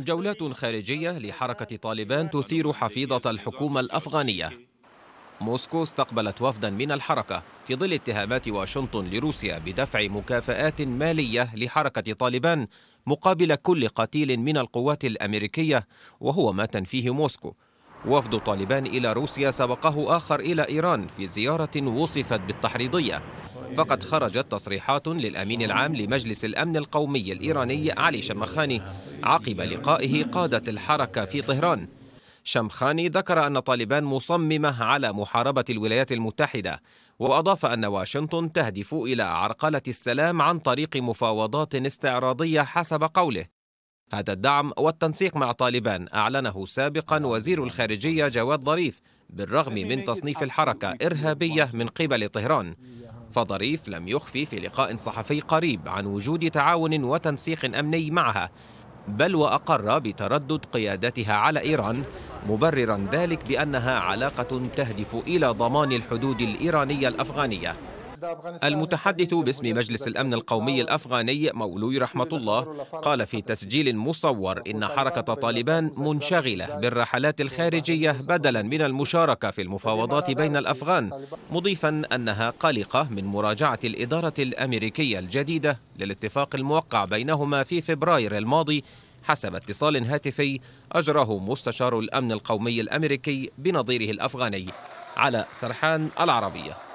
جولات خارجية لحركة طالبان تثير حفيظة الحكومة الأفغانية موسكو استقبلت وفدا من الحركة في ظل اتهامات واشنطن لروسيا بدفع مكافآت مالية لحركة طالبان مقابل كل قتيل من القوات الأمريكية وهو ما تنفيه موسكو وفد طالبان إلى روسيا سبقه آخر إلى إيران في زيارة وصفت بالتحريضية فقد خرجت تصريحات للأمين العام لمجلس الأمن القومي الإيراني علي شمخاني عقب لقائه قادة الحركة في طهران شمخاني ذكر أن طالبان مصممة على محاربة الولايات المتحدة وأضاف أن واشنطن تهدف إلى عرقلة السلام عن طريق مفاوضات استعراضية حسب قوله هذا الدعم والتنسيق مع طالبان أعلنه سابقا وزير الخارجية جواد ظريف بالرغم من تصنيف الحركة إرهابية من قبل طهران فظريف لم يخفي في لقاء صحفي قريب عن وجود تعاون وتنسيق أمني معها بل وأقر بتردد قيادتها على إيران مبررا ذلك بأنها علاقة تهدف إلى ضمان الحدود الإيرانية الأفغانية المتحدث باسم مجلس الأمن القومي الأفغاني مولوي رحمة الله قال في تسجيل مصور إن حركة طالبان منشغلة بالرحلات الخارجية بدلا من المشاركة في المفاوضات بين الأفغان مضيفا أنها قلقة من مراجعة الإدارة الأمريكية الجديدة للاتفاق الموقع بينهما في فبراير الماضي حسب اتصال هاتفي أجره مستشار الأمن القومي الأمريكي بنظيره الأفغاني على سرحان العربية